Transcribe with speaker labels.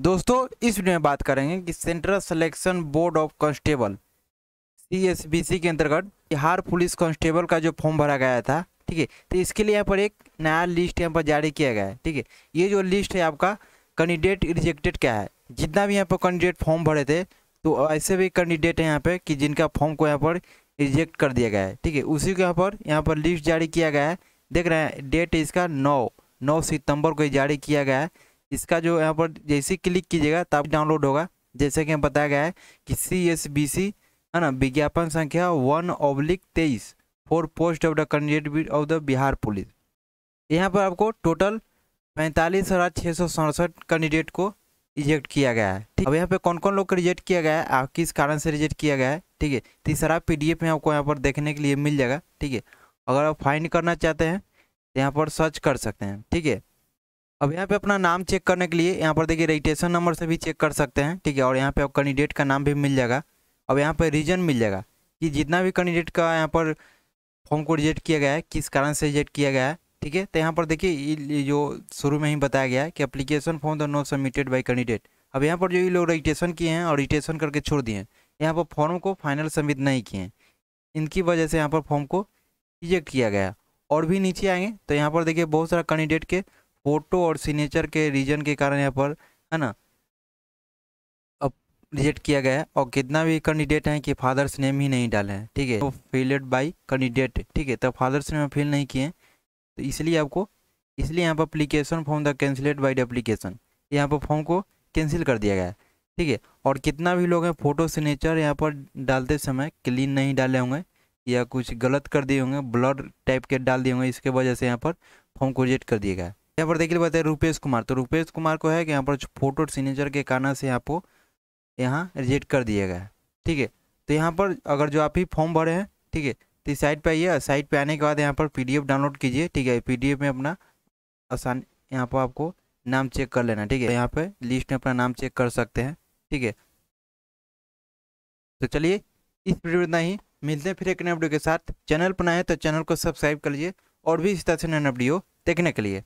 Speaker 1: दोस्तों इस वीडियो में बात करेंगे कि central selection board of constable सी के अंतर्गत बिहार पुलिस कांस्टेबल का जो फॉर्म भरा गया था ठीक है तो इसके लिए यहाँ पर एक नया लिस्ट यहाँ पर जारी किया गया है ठीक है ये जो लिस्ट है आपका कैंडिडेट रिजेक्टेड क्या है जितना भी यहाँ पर कैंडिडेट फॉर्म भरे थे तो ऐसे भी कैंडिडेट हैं यहाँ पर कि जिनका फॉर्म को यहाँ पर रिजेक्ट कर दिया गया है ठीक है उसी के यहाँ पर यहाँ पर लिस्ट जारी किया गया है देख रहे हैं डेट इसका नौ नौ सितंबर को जारी किया गया है इसका जो यहाँ पर जैसे क्लिक कीजिएगा तब डाउनलोड होगा जैसे कि बताया गया है कि सी एस बी सी है ना विज्ञापन संख्या वन ओब्लिक तेईस for post of the candidate of the Bihar police यहाँ पर आपको टोटल पैंतालीस हज़ार छः सौ सड़सठ कैंडिडेट को रिजेक्ट किया गया है ठीक अब यहाँ पे कौन कौन लोग को रिजेक्ट किया गया है आप किस कारण से रिजेक्ट किया गया है ठीक है तो पी डी एफ आपको यहाँ पर देखने के लिए मिल जाएगा ठीक है अगर आप फाइंड करना चाहते हैं तो यहाँ पर सर्च कर सकते हैं ठीक है अब यहाँ पे अपना नाम चेक करने के लिए यहाँ पर देखिए रजिस्ट्रेशन नंबर से भी चेक कर सकते हैं ठीक है और यहाँ पे आप कैंडिडेट का नाम भी मिल जाएगा अब यहाँ पर रीजन मिल जाएगा कि जितना भी कैंडिडेट का यहाँ पर फॉर्म को रिजेक्ट किया गया है किस कारण से रिजेक्ट किया गया है ठीक है तो यहाँ पर देखिए जो शुरू में ही बताया गया है कि application form the not submitted by candidate अब यहाँ पर जो ये लोग रजिस्ट्रेशन किए हैं और रजिस्ट्रेशन करके छोड़ दिए हैं यहाँ पर फॉर्म को फाइनल सबमिट नहीं किए हैं इनकी वजह से यहाँ पर फॉर्म को रिजेक्ट किया गया और भी नीचे आएंगे तो यहाँ पर देखिए बहुत सारा कैंडिडेट के फोटो और सिग्नेचर के रीजन के कारण यहाँ पर है ना अब रिजेक्ट किया गया है और कितना भी कैंडिडेट हैं कि फादर्स नेम ही नहीं डाले हैं ठीक है तो फिलेड बाई कैंडिडेट ठीक है तो फादर्स नेम फिल नहीं किए तो इसलिए आपको इसलिए यहाँ पर application form the cancelled by the application यहाँ पर फॉर्म को कैंसिल कर दिया गया है ठीक है और कितना भी लोग हैं फोटो सिग्नेचर यहाँ पर डालते समय क्लीन नहीं डाले होंगे या कुछ गलत कर दिए होंगे ब्लड टाइप के डाल दिए होंगे इसके वजह से यहाँ पर फॉर्म को रिजेक्ट कर दिया गया है यहाँ पर देखिए बताए रूपेश कुमार तो रूपेश कुमार को है कि यहाँ पर फोटो सिग्नेचर के कारण से आपको यहाँ रिजेक्ट कर दिया गया है ठीक है तो यहाँ पर अगर जो आप ही फॉर्म भरे हैं ठीक है तो इस साइट पर आइए साइट पर आने के बाद यहाँ पर पीडीएफ डाउनलोड कीजिए ठीक है पीडीएफ में अपना आसान यहाँ पर आपको नाम चेक कर लेना ठीक है तो यहाँ पर लिस्ट में अपना नाम चेक कर सकते हैं ठीक है तो चलिए इस वीडियो में इतना ही मिलते हैं फिर एक नए वीडियो के साथ चैनल पर ना तो चैनल को सब्सक्राइब कर लीजिए और भी इस तरह से नए वीडियो देखने के लिए